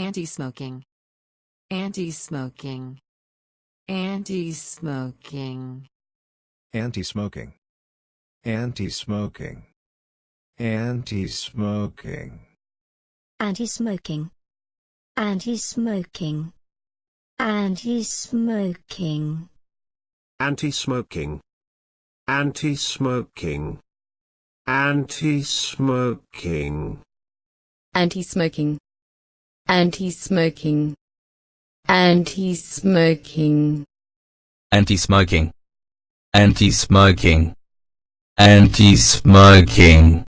Anti-smoking. Anti-smoking. Anti-smoking. Anti-smoking. Anti-smoking. Anti-smoking. Anti-smoking. Anti-smoking. Anti-smoking. Anti-smoking. Anti-smoking. Anti-smoking. Anti-smoking anti-smoking anti-smoking anti-smoking anti-smoking anti-smoking